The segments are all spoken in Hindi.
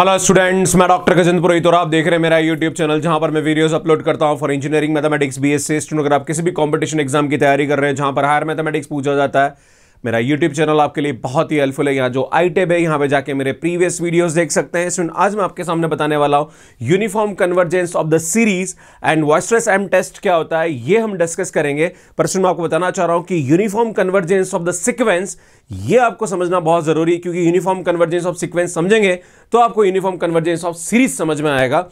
हेलो स्टूडेंट्स मैं डॉक्टर गजेंद्र पुरोहित और आप देख रहे हैं मेरा यूट्यूब चैनल जहां पर मैं वीडियोस अपलोड करता हूं for engineering mathematics BSc student अगर आप किसी भी कंपटीशन एग्जाम की तैयारी कर रहे हैं जहां पर हायर मैथमेटिक्स पूछा जाता है मेरा यूट्यूब चैनल आपके लिए बहुत ही हेल्पफुल है यहाँ जो आई टेब है यहाँ पे जाके मेरे प्रीवियस वीडियोस देख सकते हैं सुन आज मैं आपके सामने बताने वाला हूँ uniform convergence of the series and Weierstrass M test क्या होता है ये हम डिस्कस करेंगे पर सुन मैं आपको बताना चाह रहा हूँ कि uniform convergence of the sequence ये आपको समझना बहुत जरूरी है क्योंकि यूनिफॉर्म कन्वर्जेंस ऑफ सिक्वेंस समझेंगे तो आपको यूनिफॉर्म कन्वर्जेंस ऑफ सीरीज समझ में आएगा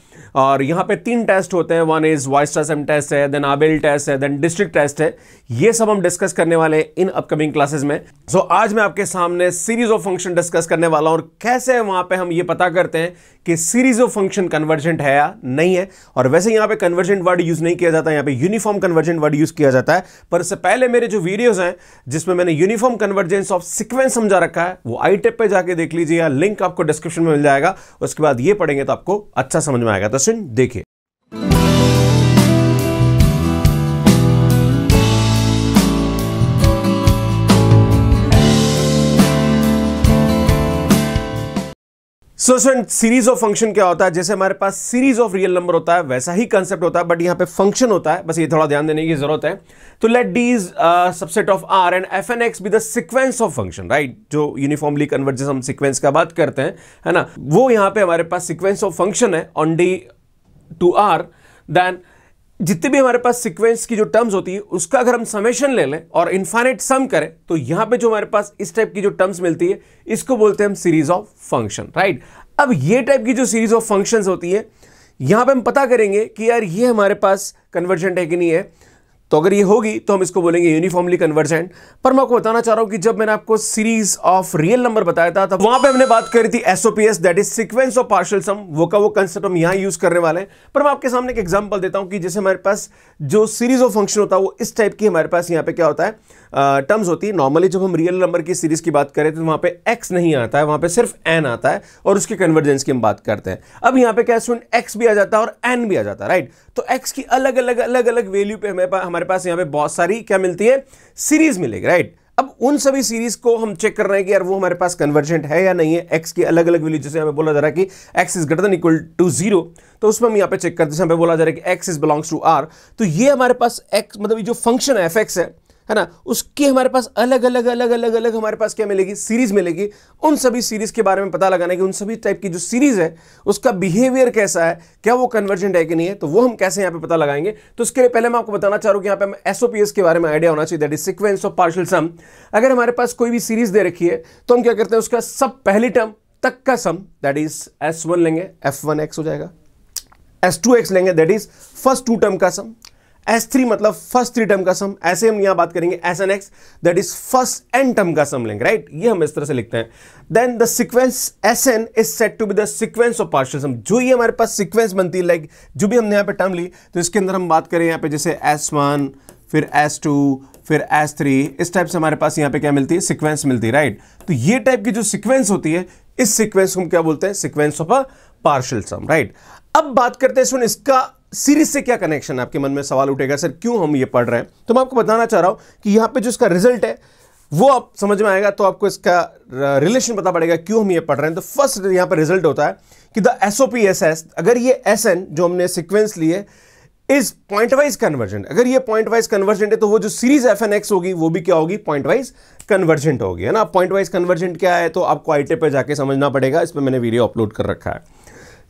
और यहाँ पे तीन टेस्ट होते हैं one is Weierstrass M test है देन आबेल टेस्ट है देन डिस्ट्रिक्ट टेस्ट है ये सब हम डिस्कस करने वाले हैं इन अपकमिंग क्लासेज में हैं सो so, आज मैं आपके सामने सीरीज ऑफ फंक्शन डिस्कस करने वाला हूं और कैसे वहां पे हम ये पता करते हैं कि सीरीज ऑफ फंक्शन कन्वर्जेंट है या नहीं है और वैसे यहां पे कन्वर्जेंट वर्ड यूज नहीं किया जाता यहां पे यूनिफॉर्म कन्वर्जेंट वर्ड यूज किया जाता है पर इससे पहले मेरे जो वीडियोज हैं जिसमें मैंने यूनिफॉर्म कन्वर्जेंस ऑफ सिक्वेंस समझा रखा है वो आई टेप पर जाके देख लीजिए लिंक आपको डिस्क्रिप्शन में मिल जाएगा उसके बाद ये पढ़ेंगे तो आपको अच्छा समझ में आएगा तो सुन देखिए so sir series of function क्या होता है जैसे हमारे पास सीरीज ऑफ रियल नंबर होता है वैसा ही कंसेप्ट होता है बट यहाँ पे फंक्शन होता है बस ये थोड़ा ध्यान देने की जरूरत है तो let D is subset of R and F N X be the sequence of function right जो यूनिफॉर्मली कन्वर्ट हम सिक्वेंस का बात करते हैं है ना वो यहाँ पे हमारे पास सिक्वेंस ऑफ फंक्शन है on D to R then जितने भी हमारे पास सिक्वेंस की जो टर्म्स होती है उसका अगर हम समेशन ले लें और इन्फाइनेट सम करें तो यहां पे जो हमारे पास इस टाइप की जो टर्म्स मिलती है इसको बोलते हैं हम सीरीज ऑफ फंक्शन राइट अब ये टाइप की जो सीरीज ऑफ फंक्शंस होती है यहां पे हम पता करेंगे कि यार ये हमारे पास कन्वर्जेंट है कि नहीं है तो अगर ये होगी तो हम इसको बोलेंगे यूनिफॉर्मली कन्वर्जेंट पर मैं आपको बताना चाह रहा हूं कि जब मैंने आपको सीरीज ऑफ रियल नंबर बताया था तब वहां पे हमने बात करी थी SOPS that is sequence of partial sum वो का वो कंसेप्ट हम यहां यूज करने वाले हैं पर मैं आपके सामने एक एग्जाम्पल देता हूं कि जैसे हमारे पास जो सीरीज ऑफ फंक्शन होता है वो इस टाइप की हमारे पास यहाँ पे क्या होता है टर्म्स uh, होती है नॉर्मली जब हम रियल नंबर की सीरीज की बात करें तो वहां पे एक्स नहीं आता है वहां पे सिर्फ एन आता है और उसके कन्वर्जेंस की हम बात करते हैं अब यहाँ पे क्या स्टूडेंट एक्स भी आ जाता है और एन भी आ जाता है राइट तो एक्स की अलग अलग अलग अलग वैल्यू पे हमें हमारे पास यहाँ पे बहुत सारी क्या मिलती है सीरीज मिलेगी राइट अब उन सभी सीरीज को हम चेक कर रहे हैं कि यार वो हमारे पास कन्वर्जेंट है या नहीं है एक्स की अलग अलग वैल्यू जैसे हमें बोला जा रहा है कि x is greater equal to zero तो उसमें हम यहाँ पे चेक करते हैं हमें बोला जा रहा है कि x is belongs to R तो ये हमारे पास एक्स मतलब जो फंक्शन है एफ एक्स है है ना उसके हमारे पास अलग अलग अलग अलग अलग हमारे पास क्या मिलेगी सीरीज मिलेगी उन सभी सीरीज के बारे में पता लगाना है कि उन सभी टाइप की जो सीरीज है उसका बिहेवियर कैसा है क्या वो कन्वर्जेंट है कि नहीं है तो वो हम कैसे यहाँ पे पता लगाएंगे तो उसके लिए पहले मैं आपको बताना चाह रहा हूँ कि यहाँ पे एसओपीएस के बारे में आइडिया होना चाहिए that is sequence of partial sum अगर हमारे पास कोई भी सीरीज दे रखी है तो हम क्या करते हैं उसका सब पहली टर्म तक का sum that is S one लेंगे एफ वन एक्स हो जाएगा एस टू एक्स लेंगे that is first two term का सम एस थ्री मतलब फर्स्ट थ्री टर्म का सम ऐसे हम यहां बात करेंगे S n x that is first n term का सम लेंगे राइट ये हम इस तरह से लिखते हैं then the sequence S n is set to be the sequence of partial sum जो ये हमारे पास सीक्वेंस बनती है लाइक जो भी हमने यहां पे टर्म ली तो इसके अंदर हम बात करें यहां पे जैसे एस वन फिर एस टू फिर एस थ्री इस टाइप से हमारे पास यहां पे क्या मिलती है सिक्वेंस मिलती है राइट तो ये टाइप की जो सिक्वेंस होती है इस सिक्वेंस को हम क्या बोलते हैं sequence of a partial sum right अब बात करते हैं इसका सीरीज से क्या कनेक्शन है आपके मन में सवाल उठेगा सर क्यों हम ये पढ़ रहे हैं तो मैं आपको बताना चाह रहा हूं कि यहां पे जो इसका रिजल्ट है वो आप समझ में आएगा तो आपको इसका रिलेशन पता पड़ेगा क्यों हम ये पढ़ रहे हैं तो फर्स्ट यहां पर रिजल्ट होता है कि द एस एस एस अगर ये एस एन जो हमने सिक्वेंस लिए इज पॉइंट वाइज कन्वर्जेंट अगर ये पॉइंट वाइज कन्वर्जेंट है तो वो जो सीरीज एफ एन एक्स होगी वो भी क्या होगी पॉइंट वाइज कन्वर्जेंट होगी है ना पॉइंट वाइज कन्वर्जेंट क्या है तो आपको आईटे e पे जाके समझना पड़ेगा इस पर मैंने वीडियो अपलोड कर रखा है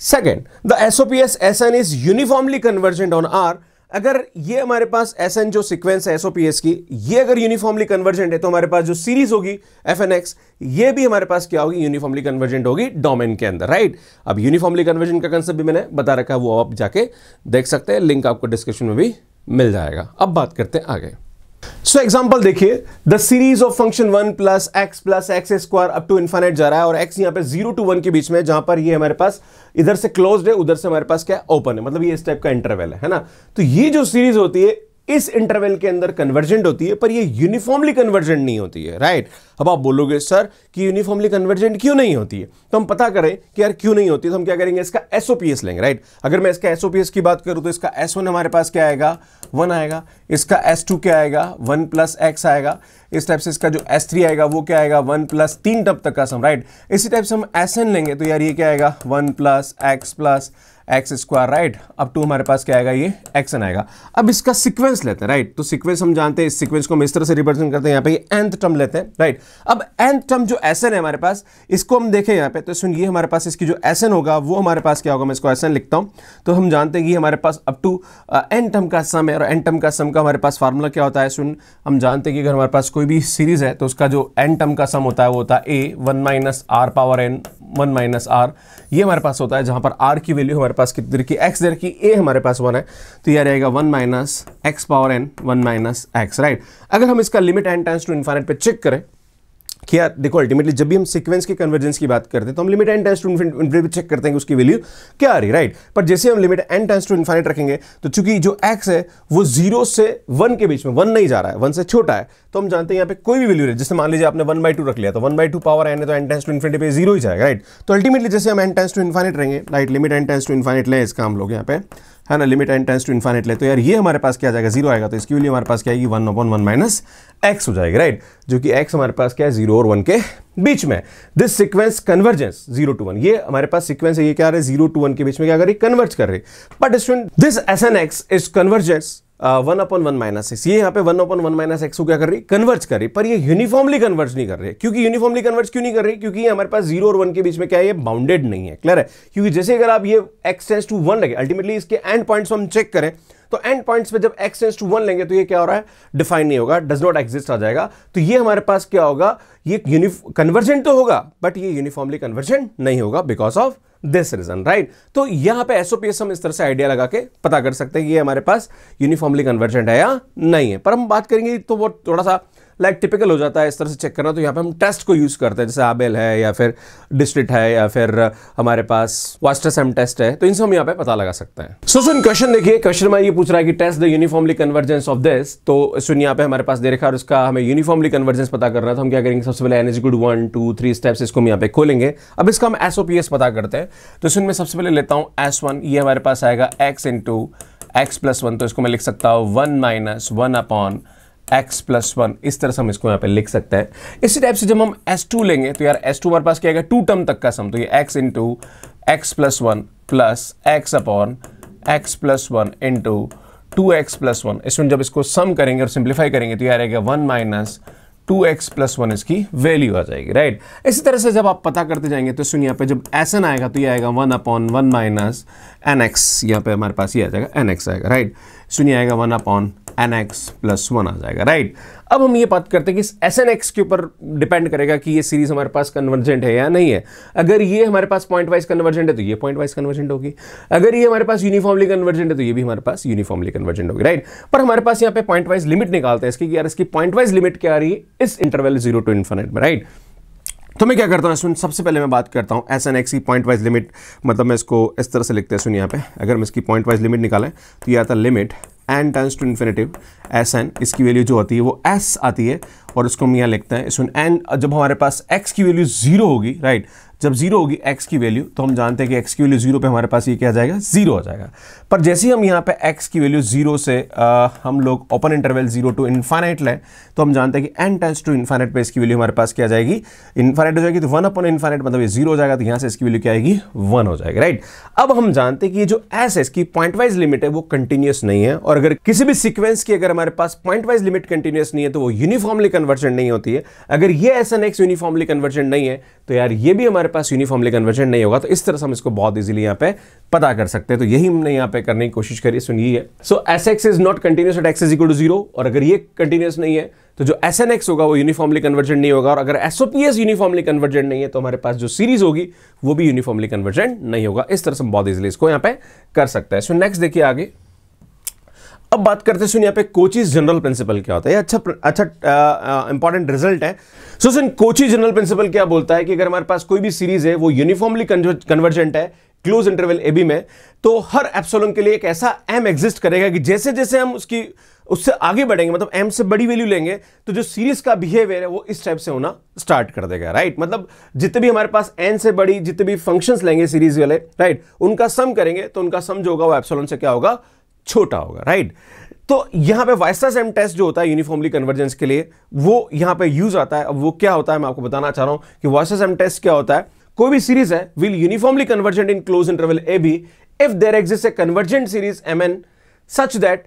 second the SOPS S n is uniformly convergent on R अगर ये हमारे पास एस एन जो सिक्वेंस है एसओपीएस की ये अगर यूनिफॉर्मली कन्वर्जेंट है तो हमारे पास जो सीरीज होगी एफ एन एक्स ये भी हमारे पास क्या होगी यूनिफॉर्मली कन्वर्जेंट होगी डोमेन के अंदर राइट अब यूनिफॉर्मली कन्वर्जेंट का कंसेप्ट भी मैंने बता रखा है वो आप जाके देख सकते हैं लिंक आपको डिस्क्रिप्शन में भी मिल जाएगा अब बात करते हैं आगे सो एग्जाम्पल देखिए the series of function one plus x plus x square up to infinite जा रहा है और एक्स यहाँ पे जीरो टू वन के बीच में जहां पर ये हमारे पास इधर से क्लोज है उधर से हमारे पास क्या ओपन है मतलब ये इस टाइप का इंटरवल है, है ना तो ये जो सीरीज होती है इस इंटरवल के अंदर कन्वर्जेंट होती है पर ये यूनिफॉर्मली कन्वर्जेंट नहीं होती है राइट अब आप बोलोगे सर कि यूनिफॉर्मली कन्वर्जेंट क्यों नहीं होती है तो हम पता करें कि यार क्यों नहीं होती है तो हम क्या करेंगे इसका एसओपीएस लेंगे राइट अगर मैं इसका एसओपीएस की बात करूं तो इसका एस हमारे पास क्या आएगा वन आएगा इसका एस क्या आएगा वन प्लस आएगा इस टाइप से इसका जो एस आएगा वो क्या आएगा वन प्लस तीन टब तक का सम राइट इसी टाइप से हम एस लेंगे तो यार ये क्या आएगा one plus x square right अब टू हमारे पास क्या आएगा ये एक्सन आएगा अब इसका सीक्वेंस लेते हैं राइट तो सीक्वेंस हम जानते हैं इस सीक्वेंस को हम इस तरह से रिप्रेजेंट करते हैं यहाँ पे एंथ टर्म लेते हैं राइट अब एंथ टर्म जो एसन है हमारे पास इसको हम देखें यहाँ पे तो सुनिए ये हमारे पास इसकी जो एसन होगा वो हमारे पास क्या होगा मैं इसको एसन लिखता हूँ तो हम जानते हैं कि हमारे पास अप टू एन टर्म का सम है और एन टर्म का सम का हमारे पास फार्मूला क्या होता है सुन हम जानते हैं कि अगर हमारे पास कोई भी सीरीज है तो उसका जो एन टर्म का सम होता है वो होता है a one minus r power n one minus r ये हमारे पास होता है जहाँ पर आर की वैल्यू हमारे पास कितनी दर की एक्स दर की ए हमारे पास वन है तो यह रहेगा one minus x power n one minus x right अगर हम इसका limit n tends to infinite पे चेक करें कि यार देखो अल्टीमेटली जब भी हम सीक्वेंस की कन्वर्जेंस की बात करते हैं तो हम limit n tends to infinite check करते हैं कि उसकी वैल्यू क्या आ रही राइट पर जैसे हम limit n tends to infinite रखेंगे तो चूंकि जो एक्स है वो जीरो से वन के बीच में वन नहीं जा रहा है वन से छोटा है तो हम जानते हैं यहाँ पे कोई भी वैल्यू रहे जैसे मान लीजिए आपने वन बाई टू रख लिया तो one by two power n है तो एन टेंस टू इन्फिनिटी पे जीरो ही जाएगा राइट तो अल्टीमेटली जैसे हम एन टेंस टू इन्फाइनिट रहेंगे right limit n tends to infinite लें इसका हम लोग यहाँ पे है ना limit n tends to infinite ले तो यार ये हमारे पास क्या जाएगा जीरो आएगा तो इसकी वैल्यू हमारे पास क्या आएगी one upon one minus x हो जाएगी राइट जो कि एक्स हमारे पास क्या है जीरो और वन के बीच में this sequence convergence zero to one ये हमारे पास सिक्वेंस है ये क्या रहा है जीरो टू वन के बीच में क्या कर रही कन्वर्ज कर रही but student this S n x is convergence one upon one minus x ये यहाँ पे one upon one minus x को क्या कर रही कन्वर्ज कर रही पर ये यूनिफॉर्मली कन्वर्ज नहीं कर रही क्योंकि यूनिफॉर्मली कन्वर्ज क्यों नहीं कर रही क्योंकि हमारे पास जीरो और वन के बीच में क्या है ये बाउंडेड नहीं है क्लियर है क्योंकि जैसे अगर आप ये एक्स टेंस टू वन लगे अल्टीमेटली इसके एंड पॉइंट्स हम चेक करें तो एंड पॉइंट्स पे जब x टेंस टू वन लेंगे तो ये क्या हो रहा है डिफाइन नहीं होगा डज नॉट एक्जिस्ट आ जाएगा तो ये हमारे पास क्या होगा ये कन्वर्जेंट तो होगा बट ये यूनिफॉर्मली कन्वर्जेंट नहीं होगा because of this reason right तो यहां पे एसओपीएस हम इस तरह से आइडिया लगा के पता कर सकते हैं कि ये हमारे पास यूनिफॉर्मली कन्वर्जेंट है या नहीं है पर हम बात करेंगे तो वो थोड़ा सा लाइक like, टिपिकल हो जाता है इस तरह से चेक करना तो यहाँ पे हम टेस्ट को यूज़ करते हैं जैसे आबेल है या फिर डिस्ट्रिक्ट है या फिर uh, हमारे पास वास्टरसम टेस्ट है तो इनसे हम यहाँ पे पता लगा सकते हैं सो सुन क्वेश्चन देखिए क्वेश्चन में ये पूछ रहा है कि test the uniformly convergence of this तो सुन यहाँ पे हमारे पास दे रखा है उसका हमें यूनिफॉर्मली कन्वर्जेंस पता करना तो हम क्या करेंगे सबसे पहले n is good one two three steps इसको हम यहाँ पे खोलेंगे अब इसका हम एस पता करते हैं तो सुन मैं सबसे पहले लेता हूँ एस वन ये हमारे पास आएगा x into x plus one तो इसको मैं लिख सकता हूँ one minus one upon x plus one इस तरह से हम इसको यहाँ पे लिख सकते हैं इसी टाइप से जब हम एस टू लेंगे तो यार एस टू हमारे पास क्या आएगा टू टर्म तक का सम तो ये x into x plus one plus x upon x plus one into two x plus one इसमें जब इसको सम करेंगे और सिंप्लीफाई करेंगे तो यार आएगा one minus two x plus one इसकी वैल्यू आ जाएगी राइट इसी तरह से जब आप पता करते जाएंगे तो सुनिए यहाँ पे जब एस एन आएगा तो ये आएगा one upon one minus n x यहाँ पे हमारे पास ये आ जाएगा एन एक्स आएगा राइट सुनिए आएगा one upon n x plus one आ जाएगा राइट अब हम ये बात करते हैं कि एस एन एक्स के ऊपर डिपेंड करेगा कि ये सीरीज हमारे पास कन्वर्जेंट है या नहीं है अगर ये हमारे पास पॉइंट वाइज कन्वर्जेंट है तो ये पॉइंट वाइज कन्वर्जेंट होगी अगर ये हमारे पास यूनिफॉर्मली कन्वर्जेंट है तो ये भी हमारे पास यूनिफॉर्मली कन्वर्जेंट होगी राइट पर हमारे पास यहाँ पे पॉइंट वाइज लिमिट निकालते हैं इसकी यार इसकी पॉइंट वाइज लिमिट क्या आ रही है इस इंटरवल जीरो टू इन्फिनिट में राइट तो मैं क्या करता हूँ सुन सबसे पहले मैं बात करता हूँ एस एन एक्स की पॉइंट वाइज लिमिट मतलब मैं इसको इस तरह से लिखते हैं सुन यहाँ पे अगर हम इसकी पॉइंट वाइज लिमिट निकालें तो ये आता limit n turns to infinitive S n इसकी वैल्यू जो होती है वो एस आती है और उसको हम यहाँ लिखते हैं इसमें एन जब हमारे पास एक्स की वैल्यू जीरो होगी राइट जब जीरो होगी एक्स की वैल्यू तो हम जानते हैं कि एक्स की वैल्यू जीरो पे हमारे पास ये क्या जाएगा जीरो आ जाएगा पर जैसे ही हम यहाँ पे एक्स की वैल्यू जीरो से आ, हम लोग open interval zero to infinite लें तो हम जानते हैं कि एन टेंस टू इन्फाइनाइट पे इसकी वैल्यू हमारे पास क्या जाएगी इन्फाइनाइट हो जाएगी तो वन अपन इन्फाइनाइट मतलब ये जीरो हो जाएगा तो यहाँ से इसकी वैल्यू क्या आएगी वन हो जाएगी राइट अब हम जानते हैं कि जो एस है इसकी पॉइंट वाइज लिमिट है वो कंटिन्यूस नहीं है और अगर किसी भी सिक्वेंस की अगर हमारे पास पॉइंट वाइज लिमिट कंटिन्यूस नहीं है तो वो यूनिफॉर्मली कन्वर्जेंट नहीं होती है अगर ये S n x uniformly convergent नहीं है तो यार ये भी हमारे हमारे पास यूनिफॉर्मली कन्वर्जेंट नहीं होगा तो इस तरह से हम इसको बहुत इजीली यहाँ पे पता कर सकते हैं तो यही हमने यहाँ पे करने की कोशिश करी सुनिए है so S x is not continuous at x is equal to zero और अगर ये कंटिन्यूस नहीं है तो जो एस एन एक्स होगा वो यूनिफॉर्मली कन्वर्जेंट नहीं होगा और अगर S O P S uniformly convergent नहीं है तो हमारे पास जो सीरीज होगी वो भी यूनिफॉर्मली कन्वर्जेंट नहीं होगा इस तरह से हम बहुत ईजिली इसको यहाँ पे कर सकते हैं सो नेक्स्ट देखिए आगे अब बात करते सुन यहाँ पे कोचिज जनरल प्रिंसिपल क्या होता है अच्छा अच्छा इंपॉर्टेंट रिजल्ट है सो सुन कोचिज जनरल प्रिंसिपल क्या बोलता है कि अगर हमारे पास कोई भी सीरीज है वो यूनिफॉर्मली कन्वर्जेंट है क्लोज इंटरवल ए बी में तो हर एप्सोलम के लिए एक ऐसा एम एग्जिस्ट करेगा कि जैसे जैसे हम उसकी उससे आगे बढ़ेंगे मतलब एम से बड़ी वैल्यू लेंगे तो जो सीरीज का बिहेवियर है वो इस टाइप से होना स्टार्ट कर देगा राइट मतलब जितने भी हमारे पास एन से बड़ी जितने भी फंक्शंस लेंगे सीरीज वाले राइट उनका सम करेंगे तो उनका सम जो होगा वो एप्सोलोन से क्या होगा छोटा होगा राइट तो यहां पे वाइसा सेम टेस्ट जो होता है यूनिफॉर्मली कन्वर्जेंस के लिए वो यहां पे यूज आता है अब वो क्या होता है मैं आपको बताना चाह रहा हूं कि वाइसा सेम टेस्ट क्या होता है कोई भी सीरीज है will uniformly convergent in close interval a b if there exist a convergent series M n such that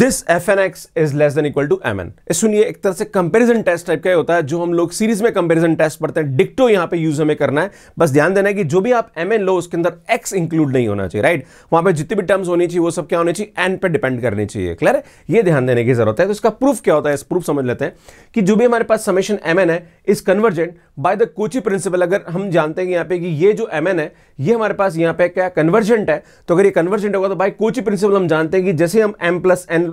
this f N x is less than equal to M n सुनिए एक तरह से कंपेरिजन टेस्ट टाइप का होता है जो हम लोग सीरीज में कंपेरिजन टेस्ट पढ़ते हैं डिक्टो यहां पे यूज हमें करना है बस ध्यान देना है कि जो भी आप एम एन लो उसके अंदर एक्स इंक्लूड नहीं होना चाहिए राइट वहां पे जितनी भी टर्म्स होनी चाहिए वो सब क्या होनी चाहिए एन पे डिपेंड करनी चाहिए क्लियर है ये ध्यान देने की जरूरत है तो इसका प्रूफ क्या होता है इस प्रूफ समझ लेते हैं कि जो भी हमारे पास समेशन एम एन है is convergent by the Cauchy principle अगर हम जानते हैं यहाँ पे कि ये जो एम है ये हमारे पास यहाँ पे क्या कन्वर्जेंट है तो अगर ये कन्वर्जेंट होगा तो बाय कोची प्रिंसिपल हम जानते हैं कि जैसे हम M plus n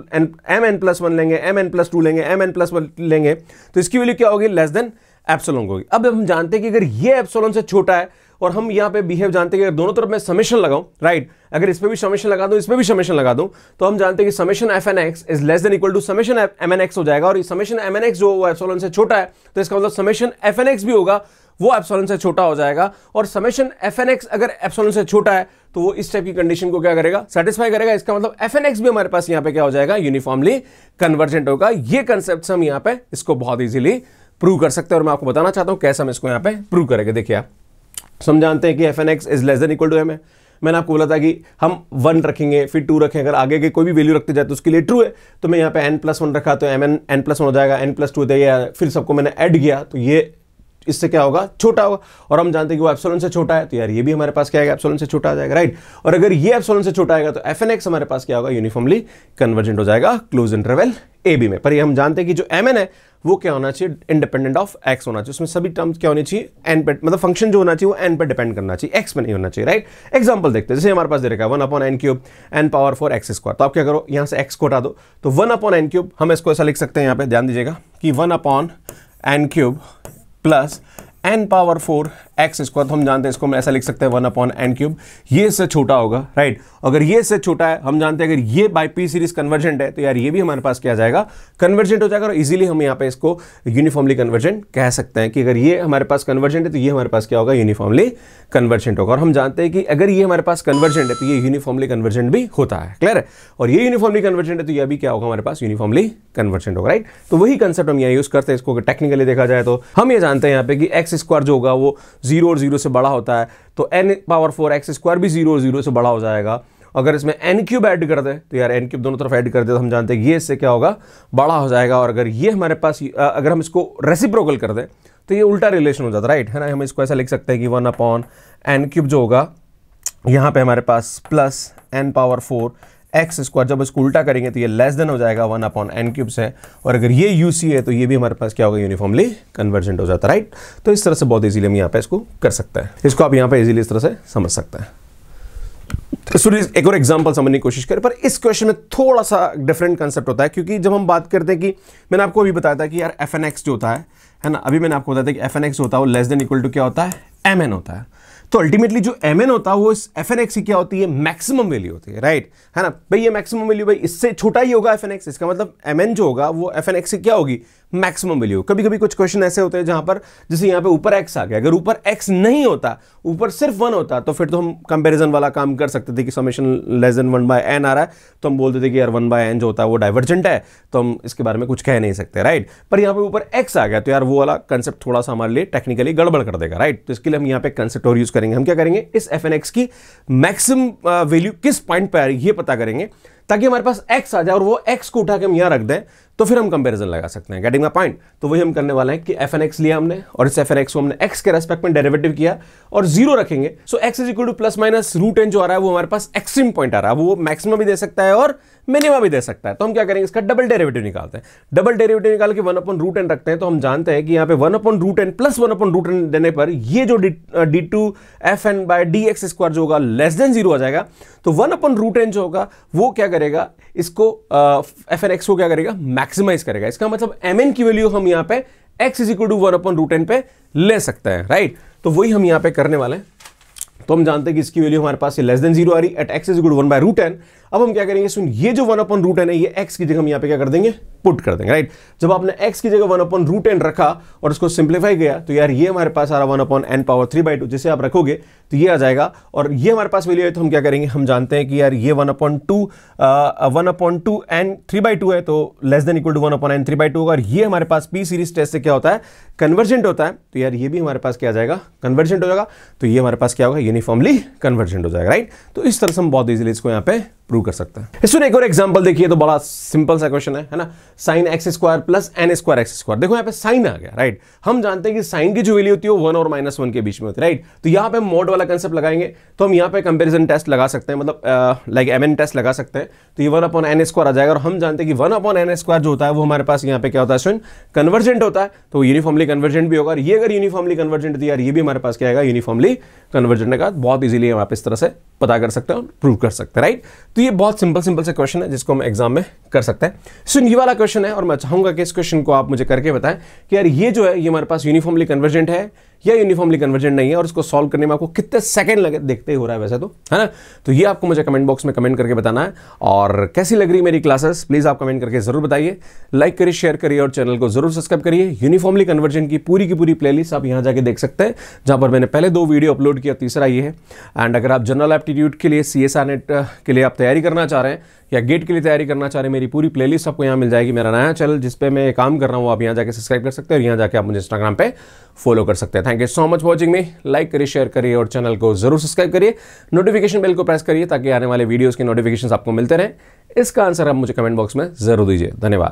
M n plus one लेंगे एम एन प्लस टू लेंगे एम एन प्लस वन लेंगे तो इसकी वैल्यू क्या होगी लेस देन एप्सोलोंग होगी अब हम जानते हैं कि अगर ये एप्सोलोन से छोटा है और हम यहाँ पे बिहेव जानते हैं कि अगर दोनों तरफ मैं समेशन लगाऊं राइट अगर इस पर भी समेशन लगा दूं इस पर भी समेशन लगा दूं तो हम जानते हैं कि summation f N x is less than equal to summation M n x हो जाएगा और समेशन एम एन एक्स जो वो एप्सोलन से छोटा है तो इसका मतलब समेशन एफ एन एक्स भी होगा वो एप्सोलन से छोटा हो जाएगा और समेशन एफ एन एक्स अगर एप्सोलन से छोटा है तो वो इस टाइप की कंडीशन को क्या करेगा सेटिस्फाई करेगा इसका मतलब एफ एन एक्स भी हमारे पास यहाँ पे क्या हो जाएगा यूनिफॉर्मली कन्वर्जेंट होगा ये कंसेप्ट हम यहाँ पे इसको बहुत ईजिली प्रूव कर सकते हैं और मैं आपको बताना चाहता हूँ कैसे हम इसको यहाँ पे प्रूव करेंगे देखिए आप तो हम जानते हैं कि f N x is less than equal to M है मैंने आपको बोला था कि हम वन रखेंगे फिर टू रखें अगर आगे के कोई भी वैल्यू रखते जाए तो उसके लिए ट्रू है तो मैं यहाँ पे एन प्लस वन रखा तो M n n plus one हो जाएगा एन प्लस टू हो जाएगा फिर सबको मैंने ऐड किया तो ये इससे क्या होगा छोटा होगा और हम जानते हैं कि वो एप्सोलन से छोटा है तो यार ये भी हमारे पास क्या आएगा एप्सोलन से छोटा आ जाएगा राइट और अगर ये एप्सोलन से छोटा आएगा तो एफ एन एक्स हमारे पास क्या होगा यूनिफॉर्मली कन्वर्जेंट हो जाएगा क्लोज इंटरवेल ए बी में पर ये हम जानते हैं कि जो एम एन है वो क्या होना चाहिए इंडिपेंडेंट ऑफ एक्स होना चाहिए उसमें सभी टर्म्स क्या होनी चाहिए एन पे मतलब फंक्शन जो होना चाहिए वो एन पे डिपेंड करना चाहिए एक्स पे नहीं होना चाहिए राइट एग्जांपल देखते हैं जैसे हमारे पास दे रखा है one upon n cube n power four x square तो आप क्या करो यहाँ से एक्स को हटा दो तो वन अपॉन एन क्यूब हम इसको ऐसा लिख सकते हैं यहाँ पे ध्यान दीजिएगा कि one upon n cube plus n power 4 x square तो हम जानते हैं इसको हम ऐसा लिख सकते हैं वन अपॉन एन क्यूब ये इससे छोटा होगा राइट अगर ये इससे छोटा है हम जानते हैं अगर ये बाई पी सीरीज कन्वर्जेंट है तो यार ये भी हमारे पास क्या जाएगा कन्वर्जेंट हो जाएगा और इजिली हम यहाँ पे इसको यूनिफॉर्मली कन्वर्जेंट कह सकते हैं कि अगर ये हमारे पास कन्वर्जेंट है तो ये हमारे पास क्या होगा यूनिफॉर्मली कन्वर्जेंट होगा और हम जानते हैं कि अगर ये हमारे पास कन्वर्जेंट है तो ये यूनिफॉर्मली कन्वर्जेंट भी होता है क्लियर है और ये यूनिफॉर्मली कन्वर्जेंट है तो यह भी क्या होगा हमारे पास यूनिफॉर्मली कन्वर्जेंट होगा राइट तो वही कंसेप्ट हम यहाँ यूज करते हैं इसको टेक्निकली देखा जाए तो हम ये जानते हैं यहाँ पे कि एक्स स्क्वायर जो होगा वो जीरो और जीरो से बड़ा होता है तो n power four x square भी जीरो और जीरो से बड़ा हो जाएगा अगर इसमें एन क्यूब ऐड कर दें तो यार एन क्यूब दोनों तरफ ऐड कर दे तो हम जानते हैं ये इससे क्या होगा बड़ा हो जाएगा और अगर ये हमारे पास अगर हम इसको रेसिप्रोकल कर दें तो ये उल्टा रिलेशन हो जाता है राइट है ना हम इसको ऐसा लिख सकते हैं कि वन अपॉन एन क्यूब जो होगा यहाँ पे हमारे पास plus n power four x square जब इसको उल्टा करेंगे तो ये लेस देन हो जाएगा वन अपॉन एन क्यूब्स है और अगर ये यू सी है तो ये भी हमारे पास क्या होगा यूनिफॉर्मली कन्वर्जेंट हो जाता है राइट तो इस तरह से बहुत ईजिली हम यहाँ पे इसको कर सकते हैं इसको आप यहाँ पे इजीली इस तरह से समझ सकते हैं तो स्टूडेंट्स एक और एग्जांपल समझने की कोशिश करें पर इस क्वेश्चन में थोड़ा सा डिफरेंट कंसेप्ट होता है क्योंकि जब हम बात करते हैं कि मैंने आपको अभी बताया था कि यार एफ जो होता है है ना अभी मैंने आपको बताया था कि एफ होता है वो लेस देन इक्वल टू क्या होता है एम होता है तो अल्टीमेटली जो एम होता है वो इस एफ की क्या होती है मैक्सिमम वैल्यू होती है राइट है ना भाई ये मैक्सिमम वैल्यू भाई इससे छोटा ही होगा एफ इसका मतलब एम जो होगा वो एफ की क्या होगी मैक्सिमम वैल्यू कभी कभी कुछ क्वेश्चन ऐसे होते हैं जहां पर जैसे यहां पे ऊपर एक्स आ गया अगर ऊपर एक्स नहीं होता ऊपर सिर्फ वन होता तो फिर तो हम कंपेरिजन वाला काम कर सकते थे कि summation less than one by n आ रहा है तो हम बोलते थे कि यार वन बाय एन जो होता है वो डाइवर्जेंट है तो हम इसके बारे में कुछ कह नहीं सकते राइट पर यहां पर ऊपर एक्स आ गया तो यार वो वाला कंसेप्ट थोड़ा सा हमारे लिए टेक्निकली गड़बड़ कर देगा राइट तो इसके लिए हम यहाँ पे कंसेप्ट और यूज करेंगे हम क्या करेंगे इस एफ एन एक्स की मैक्सिमम वैल्यू uh, किस पॉइंट पर आ रही है ये पता करेंगे ताकि हमारे पास एक्स आ जाए और वो एक्स को उठा के हम यहाँ रख दें तो फिर हम कंपेरिजन लगा सकते हैं गेटिंग अ पॉइंट तो वही हम करने वाले हैं कि एफ एन एक्स लिया हमने और इस एफ एन एक्स को हमने एक्स के रेस्पेक्ट में डेरिवेटिव किया और जीरो रखेंगे so x is equal to plus minus root n जो आ रहा है वो हमारे पास एक्सट्रीम पॉइंट आ रहा है वो मैक्सिमम भी दे सकता है और मिनिमा भी दे सकता है तो हम क्या करेंगे इसका डबल डेरेवेटिव निकालते हैं डबल डेरेवेटिव निकाल के वन अपन रूट एन रखते हैं तो हम जानते हैं कि यहाँ पे one upon root n plus one upon root n देने पर ये जो d two f n by d x square जो होगा लेस देन जीरो आ जाएगा तो वन अपन रूट एन जो होगा वो क्या करेगा इसको एफ एन एक्स को क्या करेगा मैक्सिमाइज करेगा इसका मतलब एम एन की वैल्यू हम यहाँ पे x is equal to one upon root n पे ले सकते हैं राइट तो वही हम यहाँ पे करने वाले हैं तो हम जानते हैं कि इसकी वैल्यू हमारे पास लेस देन जीरो आ रही at x is good one by root n अब हम क्या करेंगे सुन ये जो वन अपन रूट एन है ये एक्स की जगह हम यहाँ पे क्या कर देंगे पुट कर देंगे राइट जब आपने एक्स की जगह वन अपन रूट एन रखा और उसको सिंप्लीफाई किया तो यार ये हमारे पास आ रहा one upon n power three by two जिसे आप रखोगे तो ये आ जाएगा और ये हमारे पास वैल्यू है तो हम क्या करेंगे हम जानते हैं कि यार ये one upon two one upon two n three by two है तो less than equal to one upon n three by two होगा और ये हमारे पास पी सीरीज टेस्ट से क्या होता है कन्वर्जेंट होता है तो यार ये भी हमारे पास क्या जाएगा कन्वर्जेंट हो जाएगा तो ये हमारे पास क्या होगा यूनिफॉर्मली कन्वर्जेंट हो जाएगा राइट तो इस तरह से हम बहुत ईजिली इसको यहाँ पे प्रूव प्रूव कर सकते हैं इसमें एक और एग्जाम्पल देखिए तो बड़ा सिंपल सा क्वेश्चन है है ना sine x square plus n square x square देखो यहाँ पे साइन आ गया राइट हम जानते हैं कि साइन की जो वैल्यू होती है वो वन और माइनस वन के बीच में होती है राइट तो यहाँ पे हम मोड वाला कंसेप्ट लगाएंगे तो हम यहाँ पे कंपेरिजन टेस्ट लगा सकते हैं मतलब लाइक एम एन टेस्ट लगा सकते हैं तो ये वन अपॉन एन स्क्वायर आ जाएगा और हम जानते हैं कि वन अपॉन एन स्क्वायर जो होता है वो हमारे पास यहाँ पे क्या होता है स्टूडेंट कन्वर्जेंट होता है तो यूनिफॉर्मली कन्वर्जेंट भी होगा ये अगर यूनिफॉर्मली कन्वर्जेंट दिया ये भी हमारे पास क्या आएगा यूनिफॉर्मली कन्वर्जेंट का बहुत इजीली हम आप इस तरह से पता कर सकते हैं और प्रूव कर सकते हैं राइट तो ये बहुत सिंपल सिंपल से क्वेश्चन है जिसको हम एग्जाम में कर सकते हैं सुन ये वाला क्वेश्चन है और मैं चाहूंगा कि इस क्वेश्चन को आप मुझे करके बताएं कि यार ये जो है ये हमारे पास यूनिफॉर्मली कन्वर्जेंट है या यूनिफॉर्मली कन्वर्जेंट नहीं है और इसको सॉल्व करने में आपको कितने सेकंड लगे देखते ही हो रहा है वैसे तो है ना तो ये आपको मुझे कमेंट बॉक्स में कमेंट करके बताना है और कैसी लग रही मेरी क्लासेस प्लीज़ आप कमेंट करके जरूर बताइए लाइक करिए शेयर करिए और चैनल को जरूर सब्सक्राइब करिए यूनिफॉर्मली कन्वर्जेंट की पूरी की पूरी प्लेलिस्ट आप यहाँ जाके देख सकते हैं जहाँ पर मैंने पहले दो वीडियो अपलोड किया तीसरा ये है एंड अगर आप जनरल एप्टीट्यूड के लिए सी नेट के लिए आप तैयारी करना चाह रहे हैं या गेट के लिए तैयारी करना चाह रहे हैं मेरी पूरी प्लेलिस्ट आपको यहाँ मिल जाएगी मेरा नया चैनल जिस पर मैं काम कर रहा हूँ आप यहाँ जाके सब्सक्राइब कर सकते हैं और यहाँ जाके आप मुझे इंस्टाग्राम पर फॉलो कर सकते हैं thank you so much watching में लाइक करिए शेयर करिए और चैनल को जरूर सब्सक्राइब करिए नोटिफिकेशन बिल को प्रेस करिए ताकि आने वाले वीडियोज़ के नोटिफिकेशन आपको मिलते रहे इसका आंसर आप मुझे कमेंट बॉक्स में जरूर दीजिए धन्यवाद